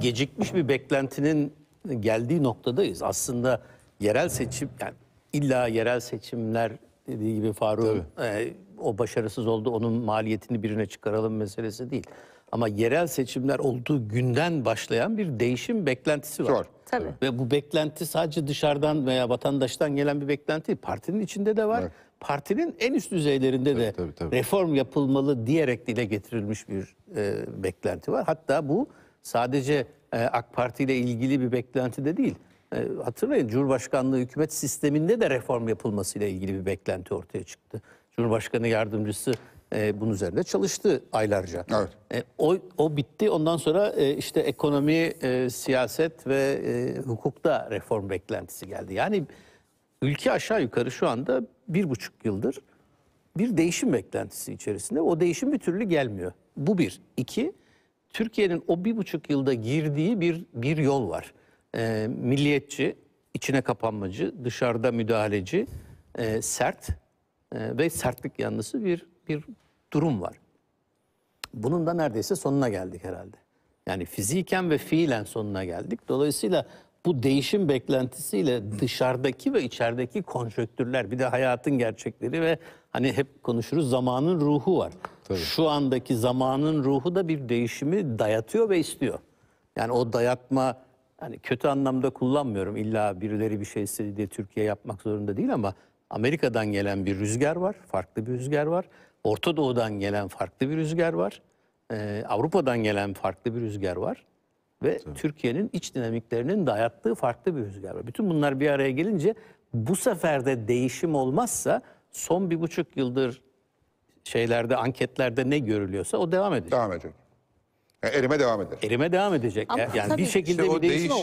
Gecikmiş bir beklentinin geldiği noktadayız. Aslında yerel seçim, yani illa yerel seçimler dediği gibi Faruk'un e, o başarısız oldu, onun maliyetini birine çıkaralım meselesi değil. Ama yerel seçimler olduğu günden başlayan bir değişim beklentisi var. Sure. Tabii. Ve bu beklenti sadece dışarıdan veya vatandaştan gelen bir beklenti değil. Partinin içinde de var. Evet. Partinin en üst düzeylerinde tabii, de tabii, tabii. reform yapılmalı diyerek dile getirilmiş bir e, beklenti var. Hatta bu Sadece e, AK Parti ile ilgili bir beklenti de değil. E, hatırlayın Cumhurbaşkanlığı hükümet sisteminde de reform yapılması ile ilgili bir beklenti ortaya çıktı. Cumhurbaşkanı yardımcısı e, bunun üzerinde çalıştı aylarca. Evet. E, o, o bitti. Ondan sonra e, işte ekonomi, e, siyaset ve e, hukukta reform beklentisi geldi. Yani ülke aşağı yukarı şu anda bir buçuk yıldır bir değişim beklentisi içerisinde. O değişim bir türlü gelmiyor. Bu bir. İki, Türkiye'nin o bir buçuk yılda girdiği bir, bir yol var. E, milliyetçi, içine kapanmacı, dışarıda müdahaleci, e, sert e, ve sertlik yanlısı bir, bir durum var. Bunun da neredeyse sonuna geldik herhalde. Yani fiziken ve fiilen sonuna geldik. Dolayısıyla bu değişim beklentisiyle dışarıdaki ve içerideki konjöktürler bir de hayatın gerçekleri ve hani hep konuşuruz zamanın ruhu var. Tabii. şu andaki zamanın ruhu da bir değişimi dayatıyor ve istiyor. Yani o dayatma yani kötü anlamda kullanmıyorum. İlla birileri bir şey istedi diye Türkiye yapmak zorunda değil ama Amerika'dan gelen bir rüzgar var. Farklı bir rüzgar var. Orta Doğu'dan gelen farklı bir rüzgar var. Ee, Avrupa'dan gelen farklı bir rüzgar var. Ve evet. Türkiye'nin iç dinamiklerinin dayattığı farklı bir rüzgar var. Bütün bunlar bir araya gelince bu sefer de değişim olmazsa son bir buçuk yıldır şeylerde, anketlerde ne görülüyorsa o devam edecek. Devam edecek. Yani erime devam eder. Erime devam edecek. Ama yani tabii- bir şekilde İşte bir değişim değişim